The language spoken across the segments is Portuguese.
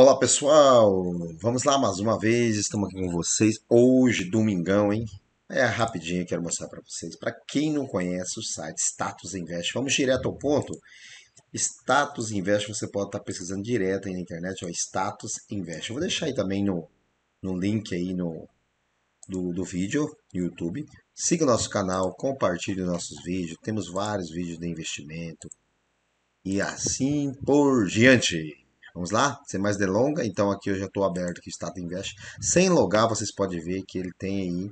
Olá pessoal, vamos lá mais uma vez, estamos aqui com vocês hoje, domingão, hein? É rapidinho, quero mostrar para vocês. Para quem não conhece o site Status Invest, vamos direto ao ponto. Status Invest, você pode estar pesquisando direto aí na internet, ó, Status Invest. Eu vou deixar aí também no, no link aí no, do, do vídeo, no YouTube. Siga o nosso canal, compartilhe nossos vídeos, temos vários vídeos de investimento e assim por diante. Vamos lá? Sem mais delonga, então aqui eu já estou aberto aqui o Stata Invest. Sem logar, vocês podem ver que ele tem aí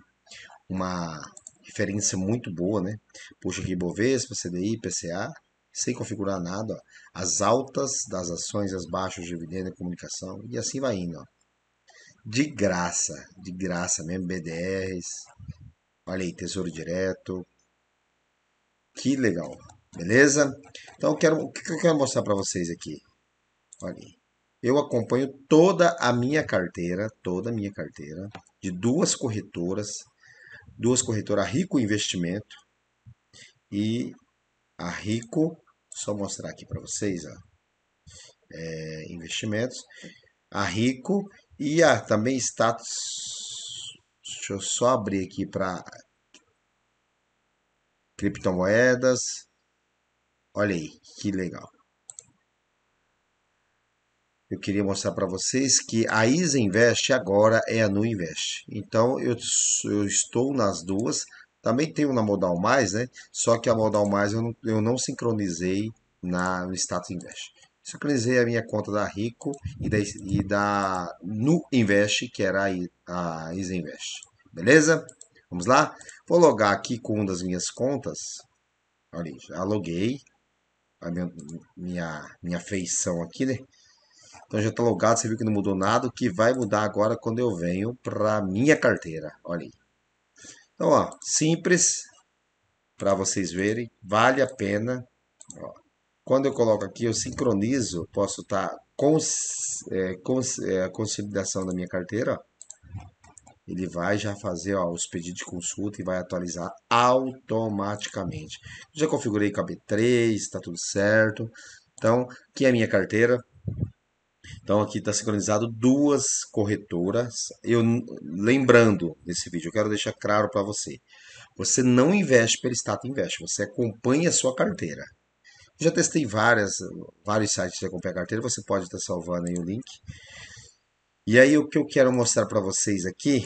uma referência muito boa, né? Puxa aqui Bovespa, CDI, PCA, sem configurar nada, ó. as altas das ações, as baixas de dividendo, comunicação, e assim vai indo. Ó. De graça, de graça mesmo, BDRs, olha aí, Tesouro Direto, que legal, beleza? Então, eu quero, o que eu quero mostrar para vocês aqui? Olha aí. Eu acompanho toda a minha carteira, toda a minha carteira, de duas corretoras, duas corretoras Rico Investimento e a Rico, só mostrar aqui para vocês, ó, é, investimentos, a Rico e a também status, deixa eu só abrir aqui para criptomoedas, olha aí, que legal eu queria mostrar para vocês que a ISA Invest agora é a Nu Invest. Então eu, eu, estou nas duas. Também tenho na Modal Mais, né? Só que a Modal Mais eu não, eu não sincronizei na, no Status Invest. Sincronizei a minha conta da Rico e da, e da Nu Invest, que era a, a ISA Invest. Beleza? Vamos lá? Vou logar aqui com uma das minhas contas. Olha aí, já loguei. A minha, minha, minha feição aqui, né? Então já está logado, você viu que não mudou nada. O que vai mudar agora é quando eu venho para minha carteira? Olha aí. Então, ó, simples para vocês verem, vale a pena. Ó, quando eu coloco aqui, eu sincronizo, posso estar tá com é, é, consolidação da minha carteira. Ó. Ele vai já fazer ó, os pedidos de consulta e vai atualizar automaticamente. Já configurei com a B3, está tudo certo. Então, aqui é a minha carteira. Então aqui está sincronizado duas corretoras. Eu lembrando nesse vídeo, eu quero deixar claro para você. Você não investe pelo estado Invest, você acompanha a sua carteira. Eu já testei várias, vários sites de acompanhar carteira, você pode estar tá salvando aí o link. E aí o que eu quero mostrar para vocês aqui,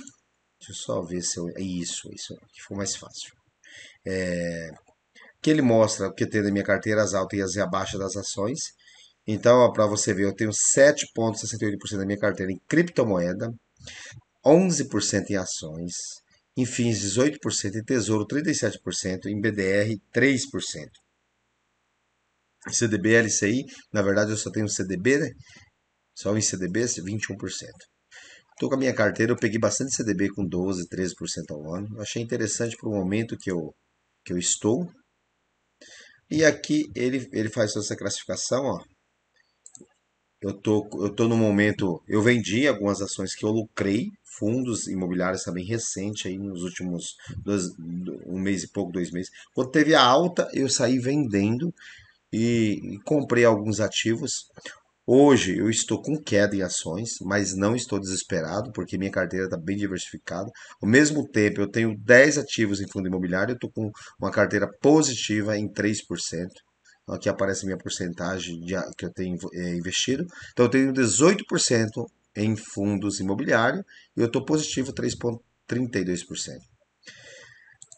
deixa eu só ver se eu, é isso, é isso que ficou mais fácil. É, que ele mostra o que tem na minha carteira, as altas e as baixas das ações. Então, para você ver, eu tenho 7,68% da minha carteira em criptomoeda, 11% em ações, em fins 18%, em tesouro 37%, em BDR 3%. CDB LCI, na verdade eu só tenho CDB, né? Só em CDB 21%. Estou com a minha carteira, eu peguei bastante CDB com 12, 13% ao ano. Achei interessante para o momento que eu, que eu estou. E aqui ele, ele faz essa classificação, ó. Eu tô, eu tô no momento. Eu vendi algumas ações que eu lucrei, fundos imobiliários também recente, aí nos últimos dois, um mês e pouco, dois meses. Quando teve a alta, eu saí vendendo e, e comprei alguns ativos. Hoje eu estou com queda em ações, mas não estou desesperado, porque minha carteira está bem diversificada. Ao mesmo tempo, eu tenho 10 ativos em fundo imobiliário, eu estou com uma carteira positiva em 3%. Aqui aparece minha porcentagem de, que eu tenho é, investido. Então, eu tenho 18% em fundos imobiliários e eu estou positivo 3,32%.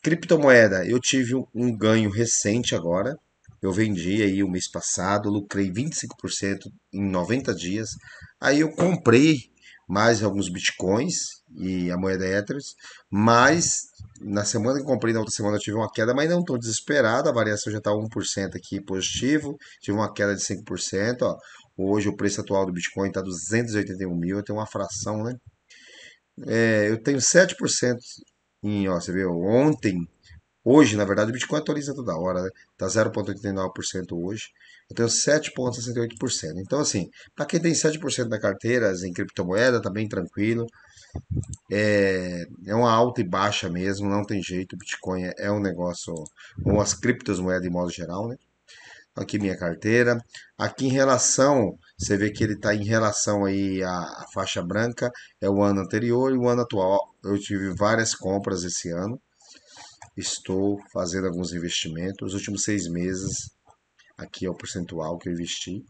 Criptomoeda, eu tive um, um ganho recente agora, eu vendi aí o mês passado, lucrei 25% em 90 dias. Aí eu comprei mais alguns bitcoins e a moeda Ethers, mas na semana que comprei, na outra semana eu tive uma queda, mas não estou desesperado, a variação já está 1% aqui positivo, tive uma queda de 5%, ó. hoje o preço atual do Bitcoin está 281 mil, eu tenho uma fração, né? É, eu tenho 7% em, ó, você viu, ontem, hoje, na verdade, o Bitcoin atualiza toda hora, né? Tá 0,89% hoje, eu tenho 7,68%. Então, assim, para quem tem 7% da carteira em criptomoeda, tá bem tranquilo. É, é uma alta e baixa mesmo, não tem jeito. O Bitcoin é um negócio, ou as criptomoedas de modo geral, né? Aqui minha carteira. Aqui em relação, você vê que ele está em relação aí à, à faixa branca, é o ano anterior e o ano atual. Eu tive várias compras esse ano. Estou fazendo alguns investimentos. Os últimos seis meses Aqui é o percentual que eu investi.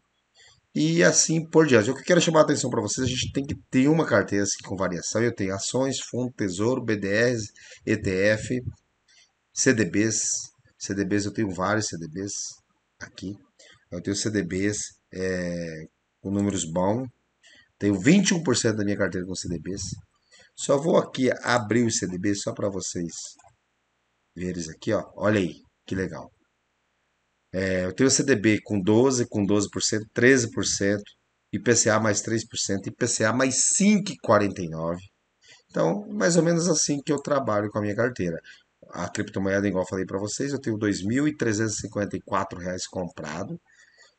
E assim por diante. O que eu quero chamar a atenção para vocês, a gente tem que ter uma carteira assim, com variação. Eu tenho ações, fundo, tesouro, BDRs, ETF, CDBs. CDBs, eu tenho vários CDBs aqui. Eu tenho CDBs é, com números bons. Tenho 21% da minha carteira com CDBs. Só vou aqui abrir os CDBs só para vocês verem aqui. Ó. Olha aí, que legal. É, eu tenho CDB com 12%, com 12%, 13%, IPCA mais 3%, IPCA mais 5,49%. Então, mais ou menos assim que eu trabalho com a minha carteira. A criptomoeda, igual eu falei para vocês, eu tenho R$ 2.354 comprado.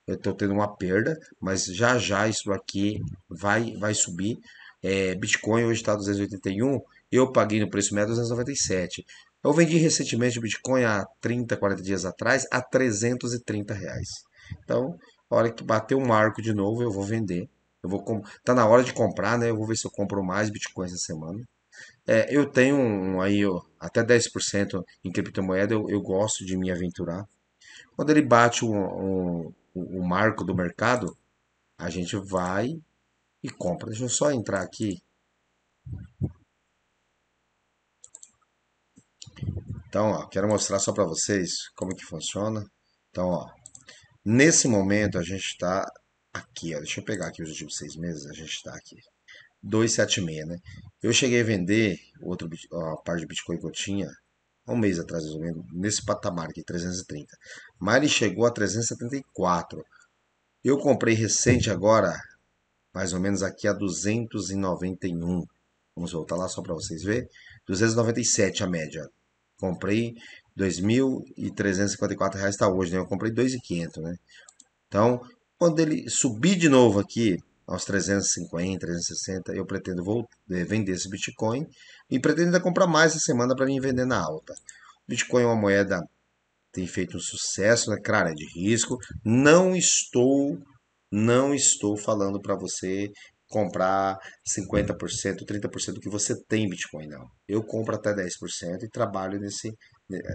Eu estou tendo uma perda, mas já já isso aqui vai, vai subir. É, Bitcoin hoje está 281, eu paguei no preço médio 297. Eu vendi recentemente o Bitcoin há 30, 40 dias atrás a 330 reais. Então, a hora que bater o marco de novo, eu vou vender. Eu vou tá na hora de comprar, né? Eu vou ver se eu compro mais Bitcoin essa semana. É, eu tenho um, aí ó, até 10% em criptomoeda, eu, eu, gosto de me aventurar. Quando ele bate o um, um, um, marco do mercado, a gente vai e compra. Deixa eu só entrar aqui então, ó, quero mostrar só para vocês como que funciona. Então, ó, nesse momento a gente está aqui, ó, deixa eu pegar aqui os últimos seis meses, a gente está aqui. 276, né? Eu cheguei a vender outro, ó, a parte de Bitcoin que eu tinha um mês atrás, mais ou menos, nesse patamar aqui, 330. Mas ele chegou a 374. Eu comprei recente agora, mais ou menos aqui a 291. Vamos voltar lá só para vocês verem. 297 a média comprei R$ reais está hoje, né? Eu comprei 2.500, né? Então, quando ele subir de novo aqui aos 350, 360, eu pretendo vou eh, vender esse Bitcoin e pretendo ainda comprar mais essa semana para mim vender na alta. Bitcoin é uma moeda tem feito um sucesso, né? Claro, é de risco. Não estou não estou falando para você comprar 50%, 30% do que você tem Bitcoin, não. Eu compro até 10% e trabalho nesse,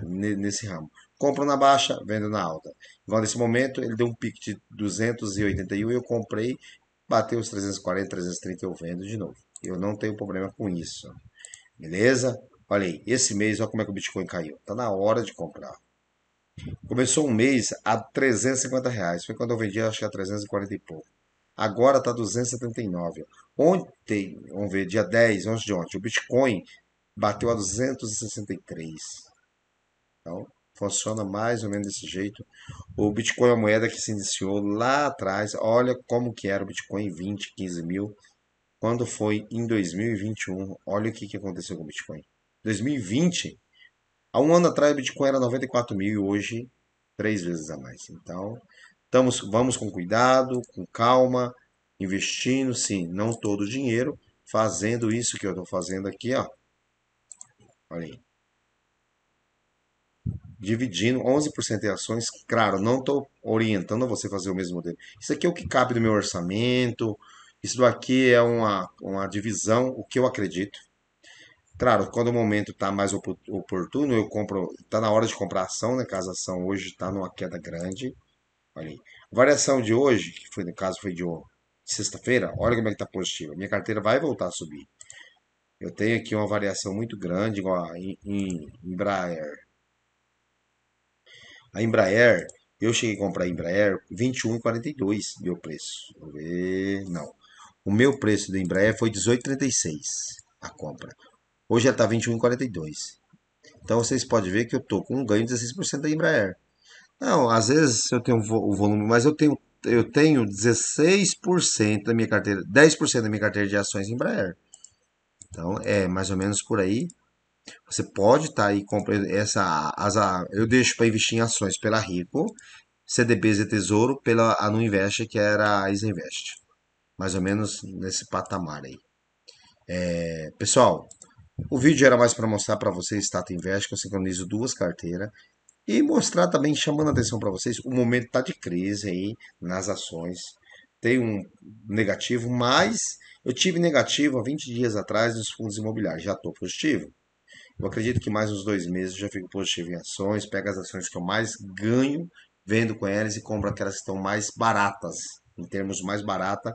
nesse ramo. Compro na baixa, vendo na alta. Então, nesse momento, ele deu um pique de 281, eu comprei, bateu os 340, 330, eu vendo de novo. Eu não tenho problema com isso. Beleza? Olha aí, esse mês, olha como é que o Bitcoin caiu. Tá na hora de comprar. Começou um mês a 350 reais. Foi quando eu vendi, acho que a 340 e pouco agora está 279. Ontem, vamos ver, dia 10, 11 de ontem, o Bitcoin bateu a 263. Então, funciona mais ou menos desse jeito. O Bitcoin é uma moeda que se iniciou lá atrás. Olha como que era o Bitcoin 20, 15 mil. Quando foi em 2021, olha o que, que aconteceu com o Bitcoin. 2020, há um ano atrás o Bitcoin era 94 mil e hoje três vezes a mais. Então, Estamos, vamos com cuidado, com calma, investindo, sim, não todo o dinheiro, fazendo isso que eu estou fazendo aqui, ó. Olha aí. Dividindo 11% em ações, claro, não estou orientando a você fazer o mesmo modelo. Isso aqui é o que cabe do meu orçamento, isso daqui é uma, uma divisão, o que eu acredito. Claro, quando o momento está mais oportuno, eu compro. Está na hora de comprar ação, né? Caso a ação hoje está numa queda grande. Olha aí. Variação de hoje, que foi no caso foi de sexta-feira, olha como é que tá positiva. Minha carteira vai voltar a subir. Eu tenho aqui uma variação muito grande, igual a Embraer. A Embraer, eu cheguei a comprar a Embraer 21,42 meu preço. Vou ver, não. O meu preço da Embraer foi 18,36 a compra. Hoje ela está 21,42. Então vocês podem ver que eu tô com um ganho de 16% da Embraer. Não, às vezes eu tenho o volume, mas eu tenho eu tenho 16% da minha carteira, 10% da minha carteira de ações em Embraer. Então, é mais ou menos por aí. Você pode estar tá aí comprando essa as, eu deixo para investir em ações pela Rico, CDBs e Tesouro pela Anuinvest, Invest, que era a Isinvest. Mais ou menos nesse patamar aí. É, pessoal, o vídeo era mais para mostrar para vocês Tata Invest, que eu sincronizo duas carteiras. E mostrar também, chamando a atenção para vocês, o momento está de crise aí nas ações. Tem um negativo, mas eu tive negativo há 20 dias atrás nos fundos imobiliários, já estou positivo. Eu acredito que mais uns dois meses já fico positivo em ações, pego as ações que eu mais ganho vendo com elas e compro aquelas que estão mais baratas, em termos mais barata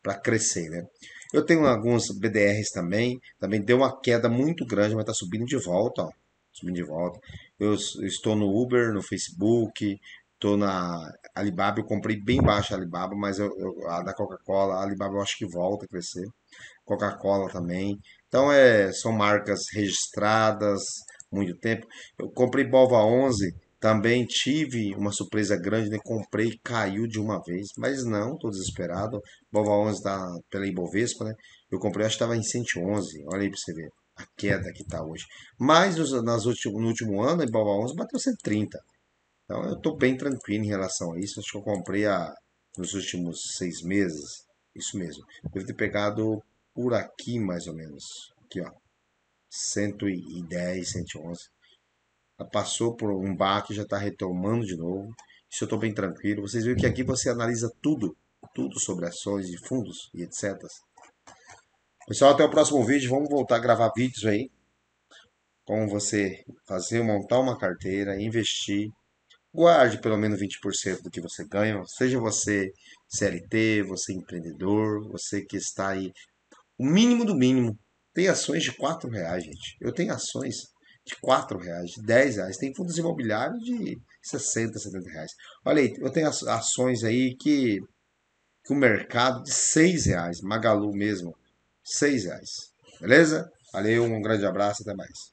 para crescer, né? Eu tenho alguns BDRs também, também deu uma queda muito grande, mas está subindo de volta, ó subindo de volta. Eu estou no Uber, no Facebook, estou na Alibaba. Eu comprei bem baixo a Alibaba, mas eu, eu a da Coca-Cola, a Alibaba eu acho que volta a crescer. Coca-Cola também. Então é, são marcas registradas muito tempo. Eu comprei Bova 11, também tive uma surpresa grande, né? comprei, caiu de uma vez, mas não, estou desesperado. Bova 11 da, tá pela Ibovespa, né? Eu comprei, acho que estava em 111, olha aí para você ver a queda que está hoje. Mas nos, nas último, no último ano, a Ibova 11 bateu 130. Então eu estou bem tranquilo em relação a isso. Acho que eu comprei a, nos últimos seis meses. Isso mesmo. Deve ter pegado por aqui, mais ou menos. Aqui, ó. 110, 111. Ela passou por um baque, já está retomando de novo. Isso eu estou bem tranquilo. Vocês viram que aqui você analisa tudo. Tudo sobre ações e fundos e etc. Pessoal, até o próximo vídeo. Vamos voltar a gravar vídeos aí. Como você fazer, montar uma carteira, investir. Guarde pelo menos 20% do que você ganha. Seja você CLT, você empreendedor, você que está aí. O mínimo do mínimo. Tem ações de R$ reais, gente. Eu tenho ações de R$ reais, de R$ reais. Tem fundos imobiliários de 60, 70 reais. Olha aí, eu tenho ações aí que, que o mercado de R$ reais, Magalu mesmo seis reais. Beleza? Valeu, um grande abraço, até mais.